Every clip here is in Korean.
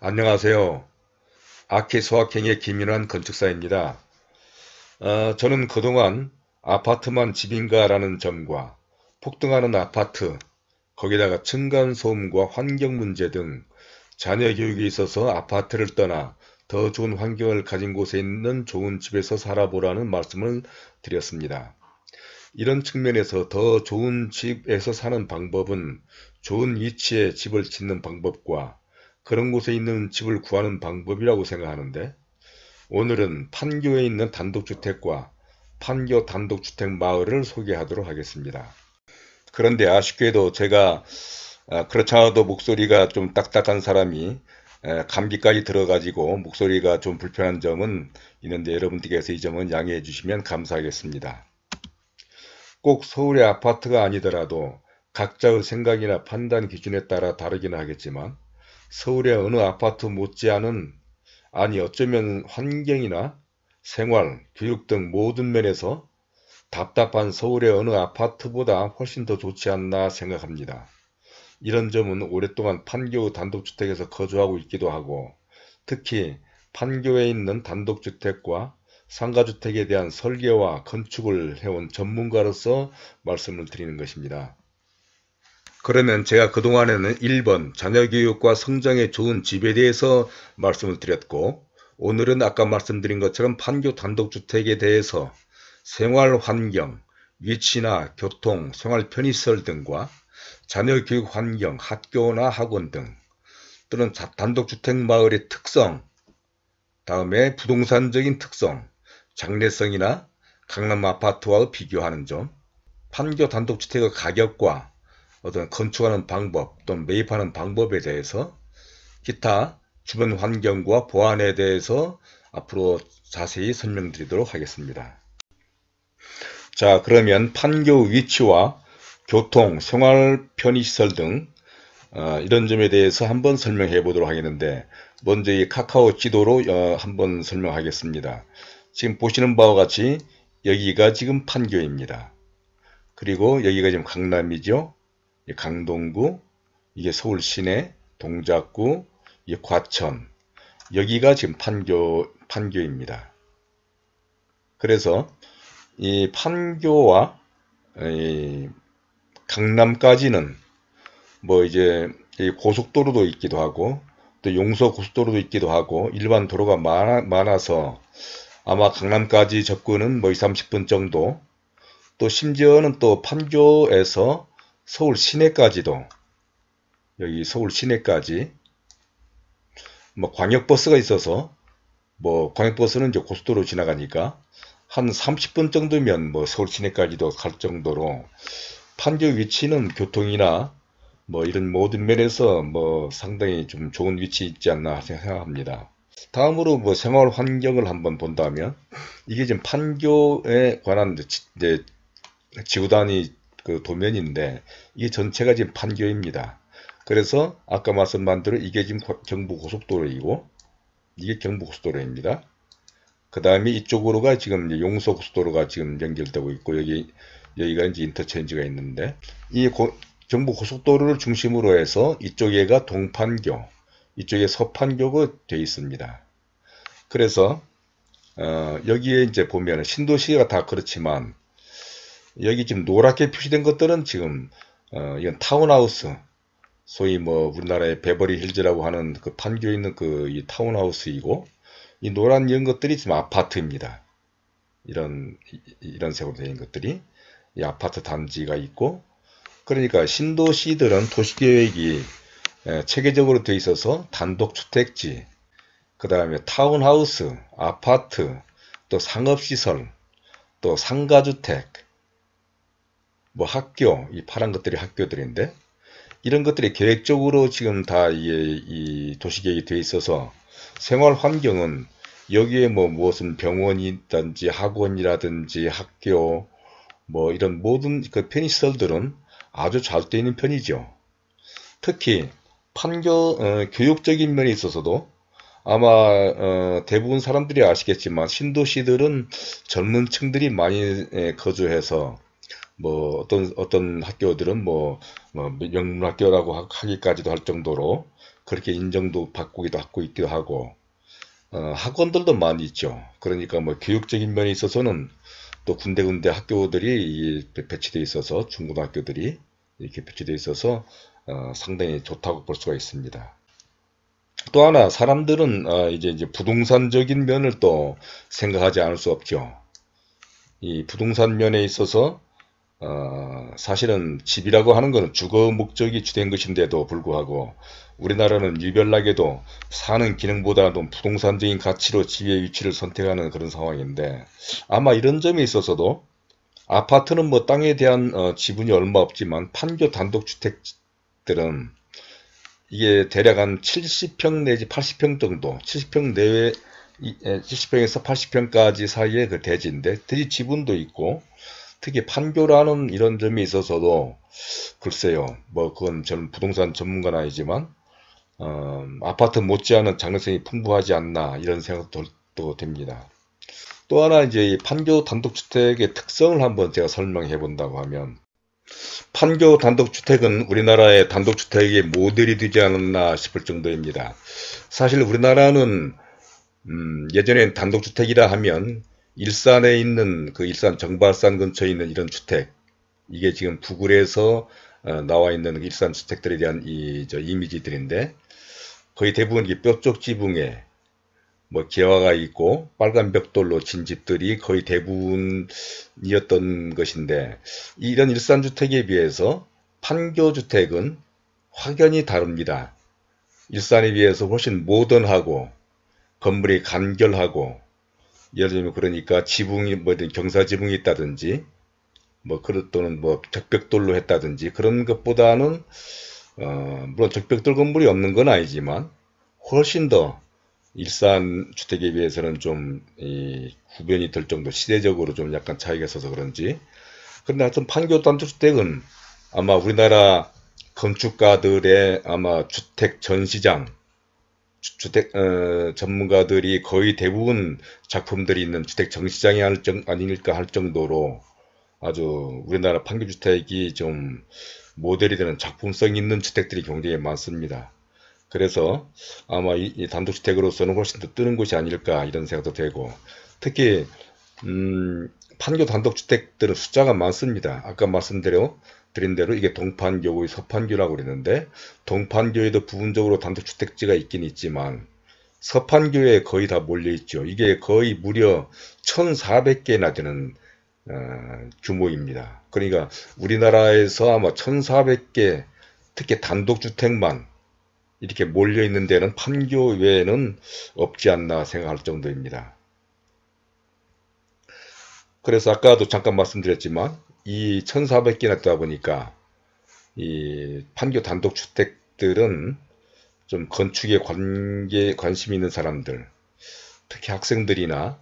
안녕하세요. 아키 소확행의 김인환 건축사입니다. 어, 저는 그동안 아파트만 집인가라는 점과 폭등하는 아파트, 거기다가 층간소음과 환경문제 등 자녀 교육에 있어서 아파트를 떠나 더 좋은 환경을 가진 곳에 있는 좋은 집에서 살아보라는 말씀을 드렸습니다. 이런 측면에서 더 좋은 집에서 사는 방법은 좋은 위치에 집을 짓는 방법과 그런 곳에 있는 집을 구하는 방법이라고 생각하는데 오늘은 판교에 있는 단독주택과 판교 단독주택 마을을 소개하도록 하겠습니다. 그런데 아쉽게도 제가 아, 그렇지 않아도 목소리가 좀 딱딱한 사람이 감기까지 들어가지고 목소리가 좀 불편한 점은 있는데 여러분들께서 이 점은 양해해 주시면 감사하겠습니다. 꼭 서울의 아파트가 아니더라도 각자의 생각이나 판단 기준에 따라 다르긴 하겠지만 서울의 어느 아파트 못지않은 아니 어쩌면 환경이나 생활, 교육 등 모든 면에서 답답한 서울의 어느 아파트보다 훨씬 더 좋지 않나 생각합니다. 이런 점은 오랫동안 판교 단독주택에서 거주하고 있기도 하고 특히 판교에 있는 단독주택과 상가주택에 대한 설계와 건축을 해온 전문가로서 말씀을 드리는 것입니다. 그러면 제가 그동안에는 1번 자녀교육과 성장에 좋은 집에 대해서 말씀을 드렸고 오늘은 아까 말씀드린 것처럼 판교 단독주택에 대해서 생활환경, 위치나 교통, 생활 편의시설 등과 자녀교육 환경, 학교나 학원 등 또는 단독주택 마을의 특성, 다음에 부동산적인 특성, 장래성이나 강남 아파트와 비교하는 점, 판교 단독주택의 가격과 어떤 건축하는 방법 또는 매입하는 방법에 대해서 기타 주변 환경과 보안에 대해서 앞으로 자세히 설명드리도록 하겠습니다. 자 그러면 판교 위치와 교통, 생활 편의시설 등 어, 이런 점에 대해서 한번 설명해 보도록 하겠는데 먼저 이 카카오 지도로 어, 한번 설명하겠습니다. 지금 보시는 바와 같이 여기가 지금 판교입니다. 그리고 여기가 지금 강남이죠. 강동구, 이게 서울 시내, 동작구, 이게 과천. 여기가 지금 판교, 판교입니다. 그래서 이 판교와 이 강남까지는 뭐 이제 고속도로도 있기도 하고 또 용서 고속도로도 있기도 하고 일반 도로가 많아, 서 아마 강남까지 접근은 뭐 2, 30분 정도 또 심지어는 또 판교에서 서울 시내까지도 여기 서울 시내까지 뭐 광역버스가 있어서 뭐 광역버스는 이제 고속도로 지나가니까 한 30분 정도면 뭐 서울 시내까지도 갈 정도로 판교 위치는 교통이나 뭐 이런 모든 면에서 뭐 상당히 좀 좋은 위치 있지 않나 생각합니다. 다음으로 뭐 생활 환경을 한번 본다면 이게 지금 판교에 관한 지구단위 그 도면인데 이게 전체가 지금 판교입니다. 그래서 아까 말씀 반대로 이게 지금 경부고속도로이고 이게 경부고속도로입니다. 그 다음에 이쪽으로가 지금 용서고속도로가 지금 연결되고 있고 여기 여기가 이제 인터체인지가 있는데 이 고, 경부고속도로를 중심으로 해서 이쪽에가 동판교 이쪽에 서판교가 되어 있습니다. 그래서 어, 여기에 이제 보면 신도시가 다 그렇지만 여기 지금 노랗게 표시된 것들은 지금 어, 이건 타운하우스 소위 뭐 우리나라의 베버리 힐즈라고 하는 그 판교에 있는 그 이 타운하우스이고 이 노란 이런 것들이 지금 아파트입니다. 이런 이런 색으로 된 것들이 이 아파트 단지가 있고 그러니까 신도시들은 도시계획이 체계적으로 돼 있어서 단독주택지 그 다음에 타운하우스 아파트 또 상업시설 또 상가주택 뭐 학교, 이 파란 것들이 학교들인데 이런 것들이 계획적으로 지금 다 이게 이 도시계획이 돼 있어서 생활 환경은 여기에 뭐무슨 병원이든지 있 학원이라든지 학교 뭐 이런 모든 그 편의시설들은 아주 잘 돼 있는 편이죠. 특히 판교 어, 교육적인 면에 있어서도 아마 어, 대부분 사람들이 아시겠지만 신도시들은 젊은 층들이 많이 에, 거주해서 뭐 어떤 어떤 학교들은 뭐, 뭐 명문학교라고 하기까지도 할 정도로 그렇게 인정도 받고기도 하고 있기도 하고 어, 학원들도 많이 있죠. 그러니까 뭐 교육적인 면에 있어서는 또 군데군데 학교들이 배치되어 있어서 중고등학교들이 이렇게 배치되어 있어서 어, 상당히 좋다고 볼 수가 있습니다. 또 하나 사람들은 어, 이제 이제 부동산적인 면을 또 생각하지 않을 수 없죠. 이 부동산 면에 있어서 어, 사실은 집이라고 하는 것은 주거 목적이 주된 것인데도 불구하고 우리나라는 유별나게도 사는 기능보다도 부동산적인 가치로 집의 위치를 선택하는 그런 상황인데 아마 이런 점에 있어서도 아파트는 뭐 땅에 대한 어, 지분이 얼마 없지만 판교 단독주택들은 이게 대략 한 70평 내지 80평 정도 70평 내외 70평에서 80평까지 사이의 그 대지인데 대지 지분도 있고 특히 판교라는 이런 점이 있어서도 글쎄요 뭐 그건 저는 부동산 전문가는 아니지만 어, 아파트 못지않은 장르성이 풍부하지 않나 이런 생각도 또 됩니다. 또 하나 이제 판교 단독주택의 특성을 한번 제가 설명해 본다고 하면 판교 단독주택은 우리나라의 단독주택의 모델이 되지 않았나 싶을 정도입니다. 사실 우리나라는 음, 예전엔 단독주택이라 하면 일산에 있는 그 일산 정발산 근처에 있는 이런 주택 이게 지금 구글에서 어, 나와 있는 일산 주택들에 대한 이 저 이미지들인데 거의 대부분 이 뼈쪽 지붕에 뭐 개화가 있고 빨간 벽돌로 진 집들이 거의 대부분이었던 것인데 이런 일산 주택에 비해서 판교 주택은 확연히 다릅니다. 일산에 비해서 훨씬 모던하고 건물이 간결하고 예를 들면 그러니까 지붕이 뭐 경사 지붕이 있다든지 뭐그릇 또는 뭐 적벽돌로 했다든지 그런 것보다는 어 물론 적벽돌 건물이 없는 건 아니지만 훨씬 더 일산 주택에 비해서는 좀 이 구변이 될 정도 시대적으로 좀 약간 차이가 있어서 그런지 그런데 하여튼 판교 단독주택은 아마 우리나라 건축가들의 아마 주택 전시장 주택 어, 전문가들이 거의 대부분 작품들이 있는 주택 정시장이 아닐까 할 정도로 아주 우리나라 판교주택이 좀 모델이 되는 작품성 있는 주택들이 굉장히 많습니다. 그래서 아마 이, 이 단독주택으로서는 훨씬 더 뜨는 곳이 아닐까 이런 생각도 되고 특히 음, 판교 단독주택들은 숫자가 많습니다. 아까 말씀대로 드린 대로 이게 동판교의 서판교라고 그랬는데 동판교에도 부분적으로 단독주택지가 있긴 있지만 서판교에 거의 다 몰려있죠. 이게 거의 무려 1,400개나 되는 어, 규모입니다. 그러니까 우리나라에서 아마 1,400개 특히 단독주택만 이렇게 몰려있는 데는 판교 외에는 없지 않나 생각할 정도입니다. 그래서 아까도 잠깐 말씀드렸지만 이 1,400개나 있다 보니까 이 판교 단독 주택들은 좀 건축에 관계 관심 있는 사람들, 특히 학생들이나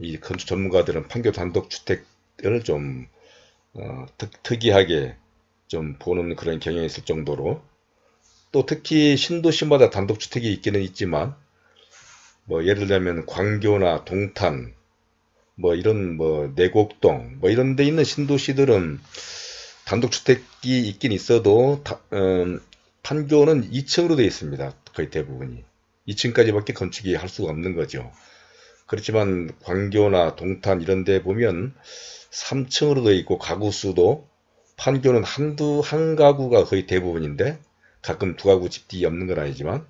이 건축 전문가들은 판교 단독 주택을 좀 어, 특, 특이하게 좀 보는 그런 경향이 있을 정도로 또 특히 신도시마다 단독주택이 있기는 있지만 뭐 예를 들면 광교나 동탄 뭐 이런 뭐 내곡동 뭐 이런 데 있는 신도시들은 단독주택이 있긴 있어도 다, 음, 판교는 2층으로 되어 있습니다. 거의 대부분이 2층까지밖에 건축이 할 수가 없는 거죠. 그렇지만 광교나 동탄 이런 데 보면 3층으로 되어 있고 가구 수도 판교는 한두 한 가구가 거의 대부분인데 가끔 두 가구 집이 없는 건 아니지만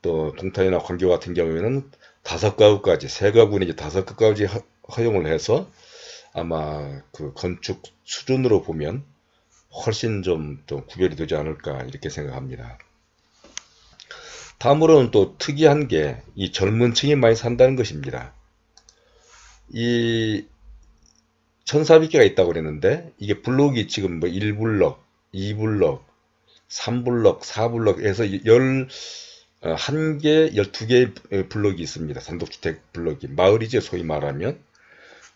또 동탄이나 광교 같은 경우에는 다섯 가구까지 세 가구는 이제 다섯 가구까지 허용을 해서 아마 그 건축 수준으로 보면 훨씬 좀, 좀 구별이 되지 않을까 이렇게 생각합니다. 다음으로는 또 특이한 게 이 젊은 층이 많이 산다는 것입니다. 이 1400개가 있다고 그랬는데 이게 블록이 지금 뭐1블록2블록3블록4블록에서10 어, 한 개, 열두 개의 블록이 있습니다. 단독주택 블록이. 마을이죠, 소위 말하면.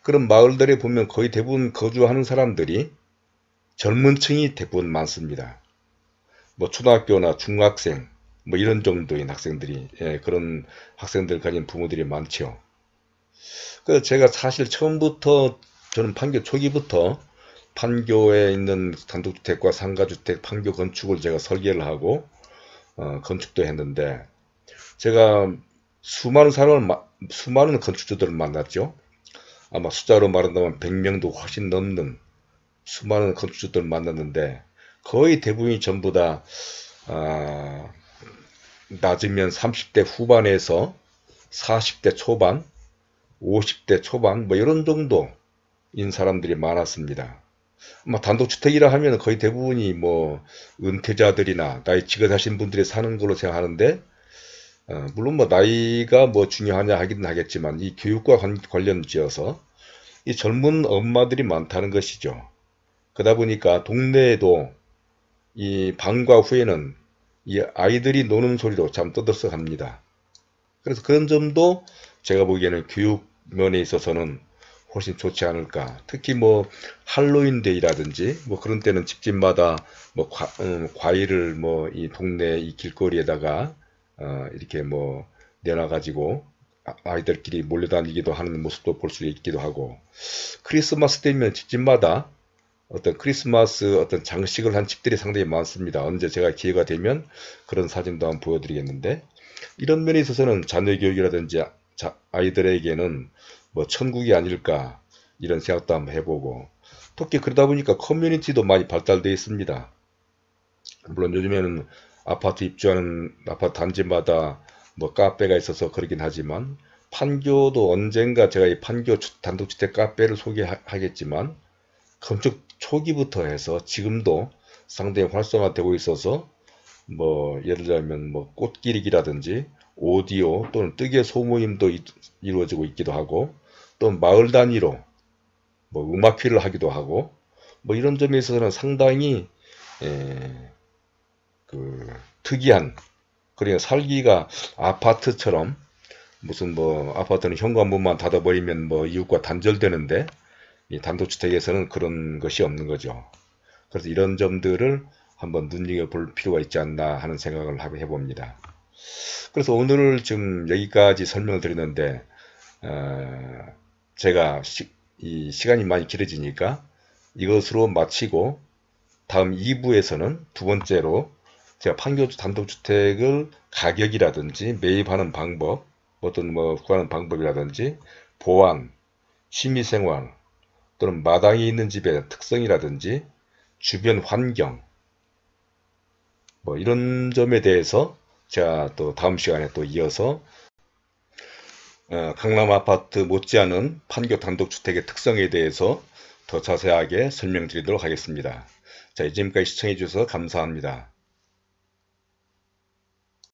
그런 마을들에 보면 거의 대부분 거주하는 사람들이 젊은 층이 대부분 많습니다. 뭐 초등학교나 중학생, 뭐 이런 정도의 학생들이, 예, 그런 학생들 가진 부모들이 많죠. 그래서 제가 사실 처음부터 저는 판교 초기부터 판교에 있는 단독주택과 상가주택, 판교 건축을 제가 설계를 하고 어, 건축도 했는데 제가 수많은 사람을 수많은 건축주들을 만났죠. 아마 숫자로 말한다면 100명도 훨씬 넘는 수많은 건축주들을 만났는데 거의 대부분이 전부 다 아, 낮으면 30대 후반에서 40대 초반, 50대 초반 뭐 이런 정도인 사람들이 많았습니다. 뭐 단독주택이라 하면 거의 대부분이 뭐 은퇴자들이나 나이 지긋하신 분들이 사는 걸로 생각하는데 어, 물론 뭐 나이가 뭐 중요하냐 하긴 하겠지만 이 교육과 관, 관련지어서 이 젊은 엄마들이 많다는 것이죠. 그러다 보니까 동네에도 이 방과 후에는 이 아이들이 노는 소리도참 떠들썩합니다. 그래서 그런 점도 제가 보기에는 교육 면에 있어서는 훨씬 좋지 않을까. 특히 뭐 할로윈 데이라든지 뭐 그런 때는 집집마다 뭐 과, 음, 과일을 뭐 이 동네 이 길거리에다가 어, 이렇게 뭐 내놔가지고 아, 아이들끼리 몰려다니기도 하는 모습도 볼 수 있기도 하고 크리스마스 때면 집집마다 어떤 크리스마스 어떤 장식을 한 집들이 상당히 많습니다. 언제 제가 기회가 되면 그런 사진도 한번 보여드리겠는데 이런 면에 있어서는 자녀 교육이라든지 자, 아이들에게는 뭐 천국이 아닐까 이런 생각도 한번 해보고 특히 그러다 보니까 커뮤니티도 많이 발달되어 있습니다. 물론 요즘에는 아파트 입주하는 아파트 단지마다 뭐 카페가 있어서 그러긴 하지만 판교도 언젠가 제가 이 판교 단독주택 카페를 소개하겠지만 건축 초기부터 해서 지금도 상당히 활성화되고 있어서 뭐 예를 들면 뭐꽃길이기라든지 오디오 또는 뜨개 소모임도 이루어지고 있기도 하고 또 마을 단위로 뭐 음악회를 하기도 하고 뭐 이런 점에 있어서는 상당히 에, 예, 그 특이한 그러니 살기가 아파트처럼 무슨 뭐 아파트는 현관문만 닫아버리면 뭐 이웃과 단절되는데 이 단독주택에서는 그런 것이 없는 거죠. 그래서 이런 점들을 한번 눈여겨볼 필요가 있지 않나 하는 생각을 하고 해봅니다. 그래서 오늘 지금 여기까지 설명을 드리는데 어, 제가 시, 이 시간이 많이 길어지니까 이것으로 마치고 다음 2부에서는 두 번째로 제가 판교 단독주택을 가격이라든지 매입하는 방법, 어떤 뭐 구하는 방법이라든지 보안, 취미생활 또는 마당이 있는 집의 특성이라든지 주변 환경 뭐 이런 점에 대해서 제가 또 다음 시간에 또 이어서 어, 강남 아파트 못지않은 판교 단독주택의 특성에 대해서 더 자세하게 설명드리도록 하겠습니다. 자, 지금까지 시청해주셔서 감사합니다.